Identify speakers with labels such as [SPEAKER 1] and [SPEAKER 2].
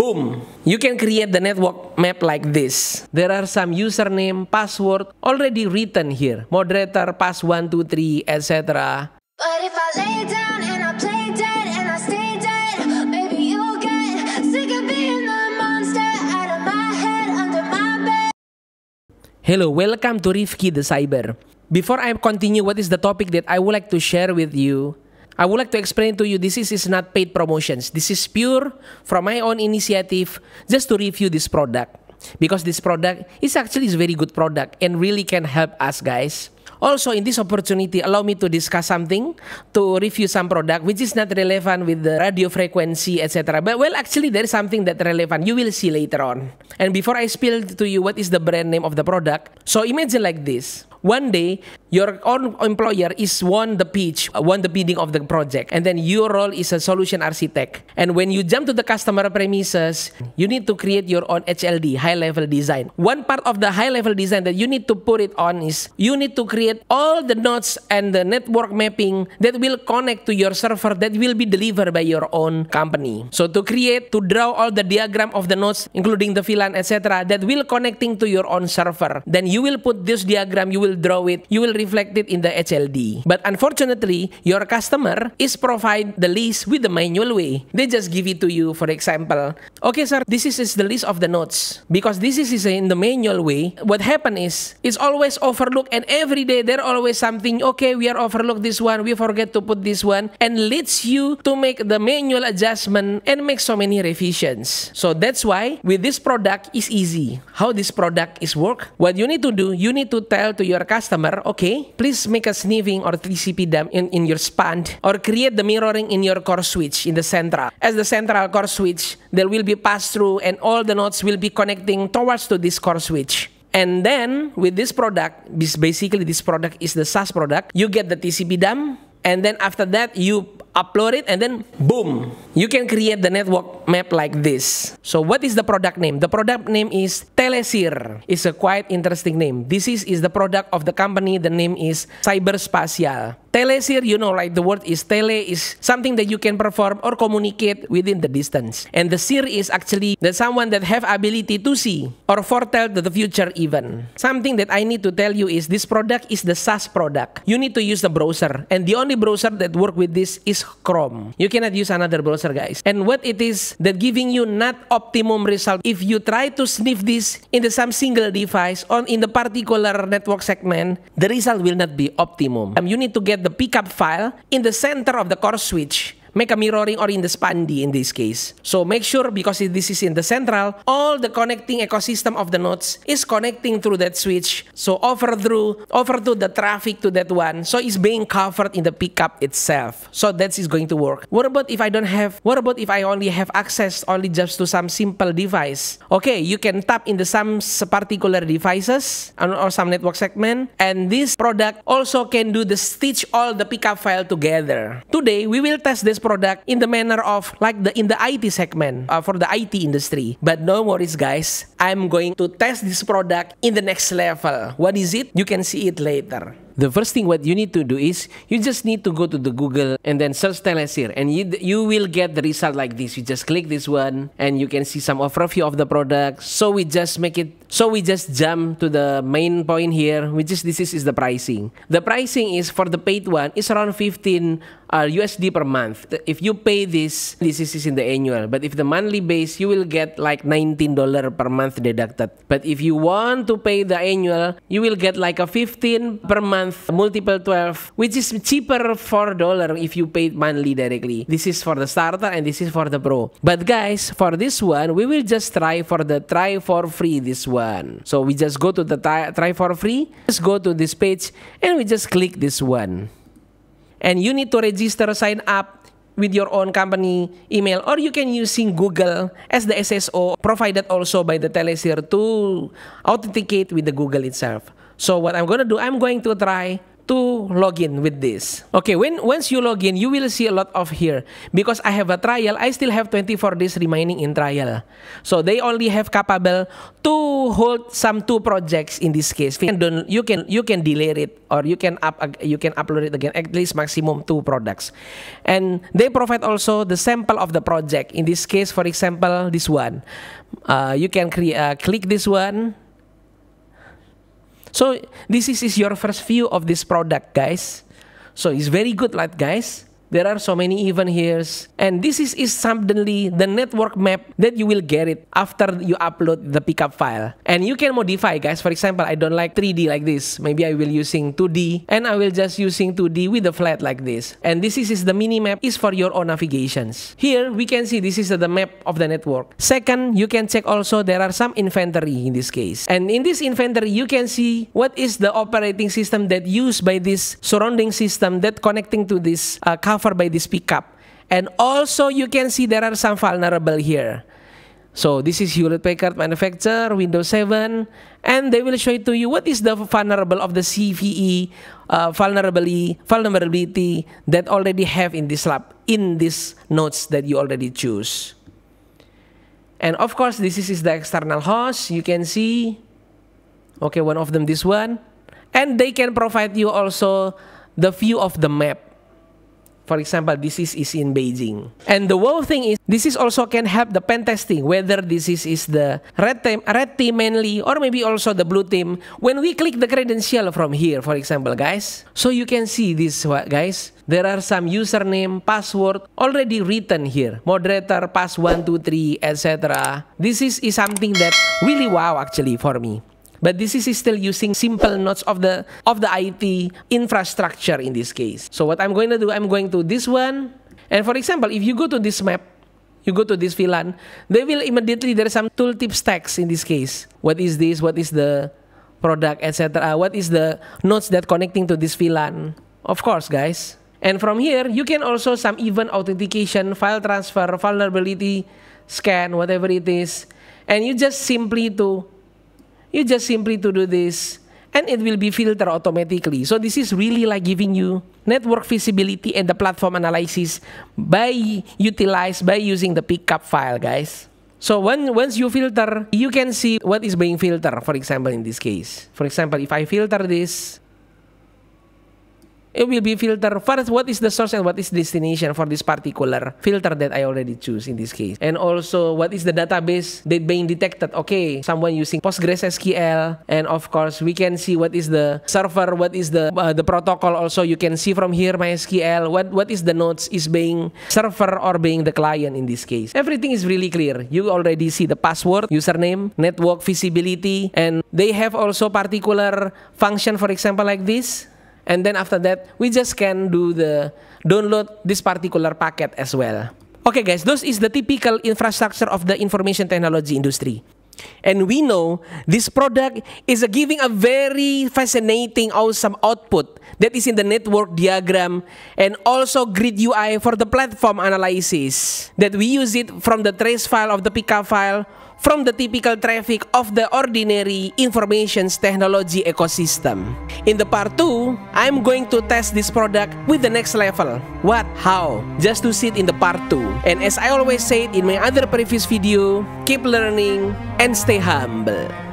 [SPEAKER 1] Boom! You can create the network map like this. There are some username, password already written here. Moderator, pass 1, 2, 3, etc. But if I lay down and I play dead and I stay dead, maybe you'll get sick of being the monster out of my head, under my bed. Hello, welcome to Rifki the Cyber. Before I continue, what is the topic that I would like to share with you? I would like to explain to you this is, is not paid promotions. This is pure from my own initiative just to review this product because this product is actually a very good product and really can help us guys. Also in this opportunity allow me to discuss something to review some product which is not relevant with the radio frequency etc. But well actually there is something that relevant you will see later on. And before I spill to you what is the brand name of the product. So imagine like this. One day, your own employer is won the pitch, won uh, the bidding of the project, and then your role is a solution architect. And when you jump to the customer premises, you need to create your own HLD, high level design. One part of the high level design that you need to put it on is you need to create all the nodes and the network mapping that will connect to your server that will be delivered by your own company. So to create, to draw all the diagram of the nodes, including the VLAN, etc., that will connecting to your own server. Then you will put this diagram, you will draw it, you will reflected in the HLD. But unfortunately, your customer is provide the list with the manual way. They just give it to you, for example, okay sir, this is the list of the notes. Because this is in the manual way, what happen is, it's always overlooked and every day there always something, okay, we are overlooked this one, we forget to put this one, and leads you to make the manual adjustment and make so many revisions. So that's why with this product is easy. How this product is work? What you need to do, you need to tell to your customer, okay, okay? Please make a sniffing or TCP dump in, in your span or create the mirroring in your core switch in the central. As the central core switch, there will be pass-through and all the nodes will be connecting towards to this core switch. And then with this product, this basically this product is the SAS product, you get the TCP dump and then after that you upload it, and then boom, you can create the network map like this. So what is the product name? The product name is Telesir. It's a quite interesting name. This is, is the product of the company. The name is Cyberspatial. Telesir, you know, right? The word is tele is something that you can perform or communicate within the distance. And the sir is actually the someone that have ability to see or foretell the future even. Something that I need to tell you is this product is the SaaS product. You need to use the browser. And the only browser that work with this is is Chrome. You cannot use another browser, guys. And what it is that giving you not optimum result if you try to sniff this in the some single device or in the particular network segment, the result will not be optimum. Um, you need to get the pickup file in the center of the core switch make a mirroring or in the spandy in this case. So make sure because this is in the central, all the connecting ecosystem of the nodes is connecting through that switch. So over through, over to the traffic to that one. So it's being covered in the pickup itself. So that is going to work. What about if I don't have, what about if I only have access only just to some simple device? Okay, you can tap into some particular devices or some network segment. And this product also can do the stitch all the pickup file together. Today, we will test this product in the manner of like the in the IT segment uh, for the IT industry. But no worries guys, I'm going to test this product in the next level. What is it? You can see it later the first thing what you need to do is you just need to go to the google and then search telesir and you you will get the result like this you just click this one and you can see some overview of the product so we just make it so we just jump to the main point here, which is this is, is the pricing. The pricing is for the paid one is around 15 uh, USD per month. If you pay this, this is in the annual. But if the monthly base, you will get like $19 per month deducted. But if you want to pay the annual, you will get like a 15 per month multiple 12, which is cheaper for dollar if you pay monthly directly. This is for the starter and this is for the pro. But guys, for this one, we will just try for the try for free this one one. So we just go to the try for free. Just go to this page and we just click this one. And you need to register, sign up with your own company email or you can using Google as the SSO provided also by the Teleseer to authenticate with the Google itself. So what I'm going to do, I'm going to try to log in with this. Okay, when once you log in, you will see a lot of here. Because I have a trial, I still have 24 days remaining in trial. So they only have capable to hold some two projects in this case. And then you can you can delay it or you can up you can upload it again at least maximum two products. And they provide also the sample of the project. In this case, for example, this one. Uh, you can uh, click this one so this is, is your first view of this product, guys. So it's very good, like guys. There are so many even here, And this is, is suddenly the network map that you will get it after you upload the pickup file. And you can modify guys. For example, I don't like 3D like this. Maybe I will using 2D and I will just using 2D with the flat like this. And this is, is the mini map is for your own navigations. Here we can see this is the map of the network. Second, you can check also there are some inventory in this case. And in this inventory, you can see what is the operating system that used by this surrounding system that connecting to this uh, suffer by this pickup. And also you can see there are some vulnerable here. So this is Hewlett Packard manufacturer, Windows 7, and they will show it to you what is the vulnerable of the CVE uh, vulnerability, vulnerability that already have in this lab, in these nodes that you already choose. And of course, this is the external host. You can see, okay, one of them, this one. And they can provide you also the view of the map. For example, disease is in Beijing. And the wow thing is, disease also can help the pen testing, whether disease is the red team, red team mainly, or maybe also the blue team. When we click the credential from here, for example, guys, so you can see this, guys. There are some username, password already written here. Moderator, pass123, etc. This is, is something that really wow actually for me. But this is still using simple nodes of the of the IT infrastructure in this case. So what I'm going to do, I'm going to this one. And for example, if you go to this map, you go to this VLAN, they will immediately, there is some tooltip stacks in this case. What is this? What is the product, etc. What is the nodes that connecting to this VLAN? Of course, guys. And from here, you can also some even authentication, file transfer, vulnerability, scan, whatever it is. And you just simply to you just simply to do this and it will be filtered automatically. So this is really like giving you network visibility and the platform analysis by utilized by using the pickup file, guys. So when, once you filter, you can see what is being filtered, for example, in this case. For example, if I filter this, it will be filter first what is the source and what is destination for this particular filter that I already choose in this case and also what is the database that being detected okay someone using Postgres SQL and of course we can see what is the server what is the uh, the protocol also you can see from here MySQL what what is the nodes is being server or being the client in this case everything is really clear you already see the password username network visibility and they have also particular function for example like this and then after that we just can do the download this particular packet as well. Okay guys, those is the typical infrastructure of the information technology industry. And we know this product is giving a very fascinating, awesome output that is in the network diagram and also grid UI for the platform analysis that we use it from the trace file of the pika file from the typical traffic of the ordinary information technology ecosystem. In the part 2, I'm going to test this product with the next level. What? How? Just to sit it in the part 2. And as I always said in my other previous video, keep learning and stay humble.